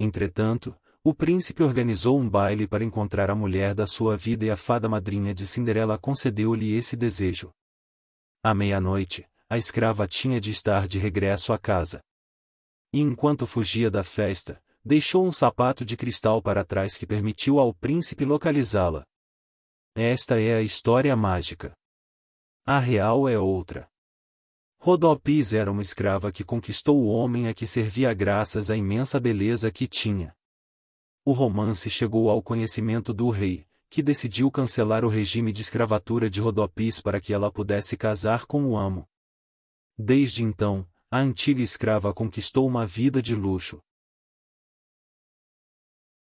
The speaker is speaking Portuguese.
Entretanto, o príncipe organizou um baile para encontrar a mulher da sua vida e a fada madrinha de Cinderela concedeu-lhe esse desejo. À meia-noite, a escrava tinha de estar de regresso à casa. E enquanto fugia da festa, deixou um sapato de cristal para trás que permitiu ao príncipe localizá-la. Esta é a história mágica. A real é outra. Rodopis era uma escrava que conquistou o homem a que servia graças à imensa beleza que tinha. O romance chegou ao conhecimento do rei, que decidiu cancelar o regime de escravatura de Rodopis para que ela pudesse casar com o amo. Desde então, a antiga escrava conquistou uma vida de luxo,